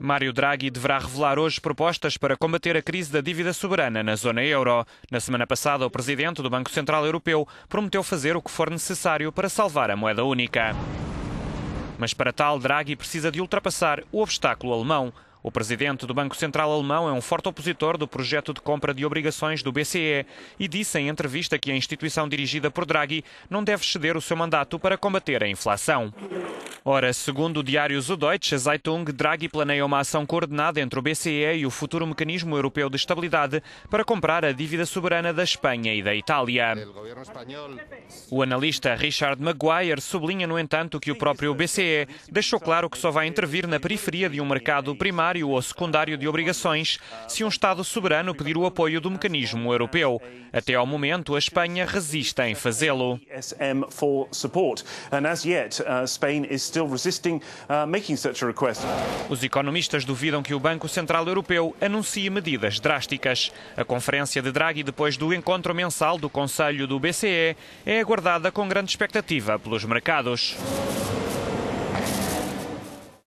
Mário Draghi deverá revelar hoje propostas para combater a crise da dívida soberana na zona euro. Na semana passada, o presidente do Banco Central Europeu prometeu fazer o que for necessário para salvar a moeda única. Mas para tal, Draghi precisa de ultrapassar o obstáculo alemão. O presidente do Banco Central Alemão é um forte opositor do projeto de compra de obrigações do BCE e disse em entrevista que a instituição dirigida por Draghi não deve ceder o seu mandato para combater a inflação. Ora, segundo o diário Süddeutsche Zeitung, Draghi planeia uma ação coordenada entre o BCE e o futuro Mecanismo Europeu de Estabilidade para comprar a dívida soberana da Espanha e da Itália. O analista Richard Maguire sublinha, no entanto, que o próprio BCE deixou claro que só vai intervir na periferia de um mercado primário ou secundário de obrigações se um Estado soberano pedir o apoio do mecanismo europeu. Até ao momento, a Espanha resiste em fazê-lo. Uh, Os economistas duvidam que o Banco Central Europeu anuncie medidas drásticas. A conferência de Draghi depois do encontro mensal do Conselho do BCE é aguardada com grande expectativa pelos mercados.